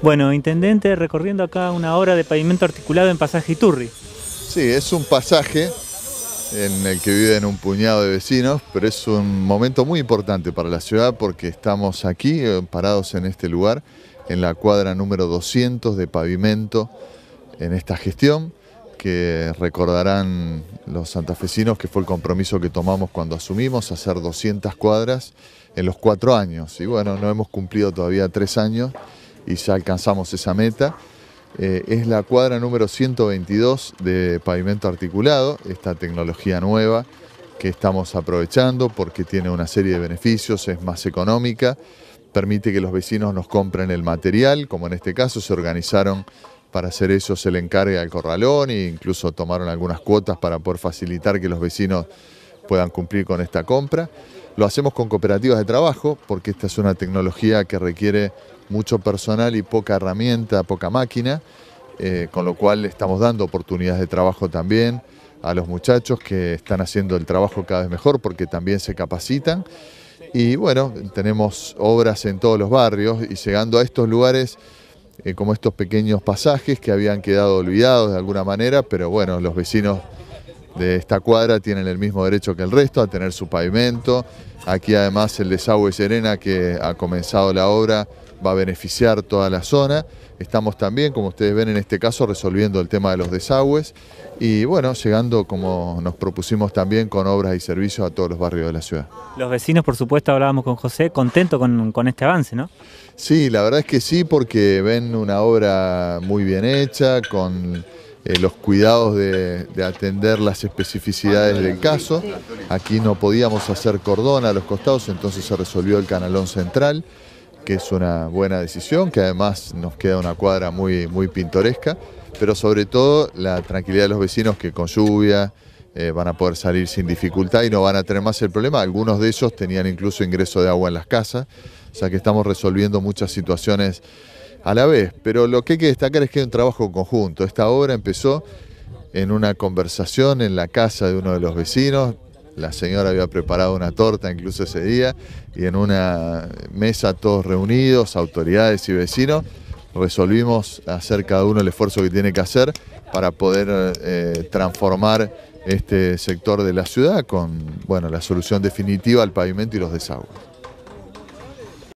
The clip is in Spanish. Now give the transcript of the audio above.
Bueno, intendente, recorriendo acá una hora de pavimento articulado en pasaje Iturri. Sí, es un pasaje en el que viven un puñado de vecinos, pero es un momento muy importante para la ciudad porque estamos aquí, eh, parados en este lugar, en la cuadra número 200 de pavimento en esta gestión, que recordarán los santafesinos que fue el compromiso que tomamos cuando asumimos, hacer 200 cuadras en los cuatro años. Y bueno, no hemos cumplido todavía tres años y ya alcanzamos esa meta. Eh, es la cuadra número 122 de pavimento articulado, esta tecnología nueva que estamos aprovechando porque tiene una serie de beneficios, es más económica, permite que los vecinos nos compren el material, como en este caso se organizaron para hacer eso se le encarga al corralón e incluso tomaron algunas cuotas para poder facilitar que los vecinos puedan cumplir con esta compra. Lo hacemos con cooperativas de trabajo porque esta es una tecnología que requiere mucho personal y poca herramienta, poca máquina, eh, con lo cual estamos dando oportunidades de trabajo también a los muchachos que están haciendo el trabajo cada vez mejor porque también se capacitan. Y bueno, tenemos obras en todos los barrios y llegando a estos lugares eh, como estos pequeños pasajes que habían quedado olvidados de alguna manera, pero bueno, los vecinos de esta cuadra tienen el mismo derecho que el resto a tener su pavimento. Aquí además el desagüe Serena que ha comenzado la obra va a beneficiar toda la zona. Estamos también, como ustedes ven en este caso, resolviendo el tema de los desagües y bueno, llegando como nos propusimos también con obras y servicios a todos los barrios de la ciudad. Los vecinos, por supuesto, hablábamos con José, contento con, con este avance, ¿no? Sí, la verdad es que sí, porque ven una obra muy bien hecha, con eh, los cuidados de, atender las especificidades del caso. Aquí no podíamos hacer cordón a los costados, entonces se resolvió el canalón central, que es una buena decisión, que además nos queda una cuadra muy, pintoresca, pero sobre todo la tranquilidad de los vecinos que con lluvia eh, van a poder salir sin dificultad y no van a tener más el problema. Algunos de ellos tenían incluso ingreso de agua en las casas, o sea que estamos resolviendo muchas situaciones a la vez. Pero lo que hay que destacar es que hay un trabajo conjunto. Esta obra empezó en una conversación en la casa de uno de los vecinos. La señora había preparado una torta incluso ese día y en una mesa todos reunidos, autoridades y vecinos, resolvimos hacer cada uno el esfuerzo que tiene que hacer para poder eh, transformar este sector de la ciudad con bueno, la solución definitiva al pavimento y los desagües.